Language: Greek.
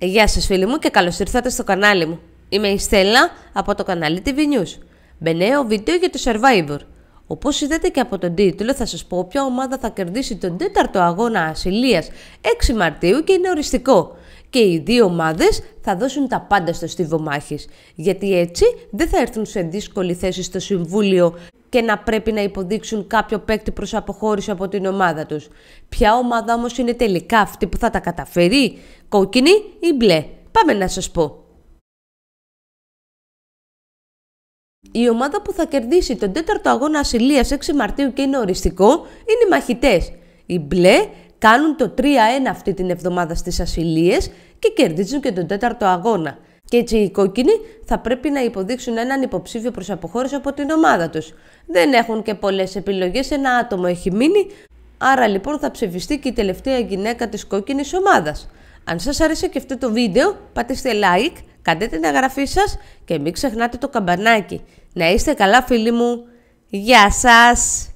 Γεια σας φίλοι μου και καλώς ήρθατε στο κανάλι μου. Είμαι η Στέλλα από το κανάλι TV News. Με νέο βίντεο για το Survivor. Όπως είδατε και από τον τίτλο θα σας πω ποια ομάδα θα κερδίσει τον 4ο αγώνα ασυλίας 6 Μαρτίου και είναι οριστικό. Και οι δύο ομάδες θα δώσουν τα πάντα στο στίβο μάχης. Γιατί έτσι δεν θα έρθουν σε δύσκολη θέση στο Συμβούλιο και να πρέπει να υποδείξουν κάποιο παίκτη προς αποχώρηση από την ομάδα τους. Ποια ομάδα όμως είναι τελικά αυτή που θα τα καταφέρει, κόκκινη ή μπλε. Πάμε να σας πω. Η ομάδα που θα κερδίσει τον τέταρτο αγώνα ασυλίας 6 Μαρτίου και είναι οριστικό είναι οι μαχητές. Οι μπλε κάνουν το 3-1 αυτή την εβδομάδα στις ασυλίες και κερδίζουν και τον τέταρτο αγώνα. Και έτσι οι κόκκινοι θα πρέπει να υποδείξουν έναν υποψήφιο προς αποχώρηση από την ομάδα τους. Δεν έχουν και πολλές επιλογές, ένα άτομο έχει μείνει, άρα λοιπόν θα ψηφιστεί και η τελευταία γυναίκα της κόκκινης ομάδας. Αν σας άρεσε και αυτό το βίντεο, πατήστε like, κάντε την εγγραφή σας και μην ξεχνάτε το καμπανάκι. Να είστε καλά φίλοι μου. Γεια σας!